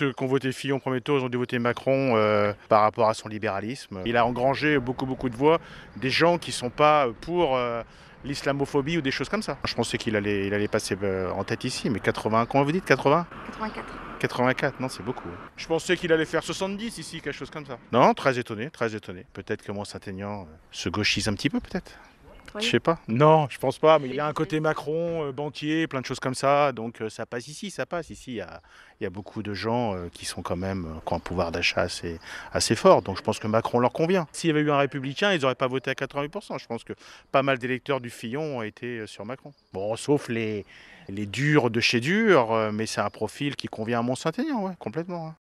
ceux qui ont voté Fillon au premier tour, ils ont dû voter Macron euh, par rapport à son libéralisme. Il a engrangé beaucoup, beaucoup de voix des gens qui ne sont pas pour euh, l'islamophobie ou des choses comme ça. Je pensais qu'il allait, passer euh, en tête ici, mais 80, comment vous dites 80 84. 84, non, c'est beaucoup. Je pensais qu'il allait faire 70 ici, quelque chose comme ça. Non, très étonné, très étonné. Peut-être que mon Saint-Aignan se gauchise un petit peu, peut-être. Je sais pas. Non, je pense pas. Mais il y a un côté Macron, euh, banquier, plein de choses comme ça. Donc euh, ça passe ici, ça passe ici. Il y a, beaucoup de gens euh, qui sont quand même ont un pouvoir d'achat assez, assez fort. Donc je pense que Macron leur convient. S'il y avait eu un républicain, ils n'auraient pas voté à 88%. Je pense que pas mal d'électeurs du Fillon ont été sur Macron. Bon, sauf les, les durs de chez durs, mais c'est un profil qui convient à Mont-Saint-Aignan, ouais, complètement. Hein.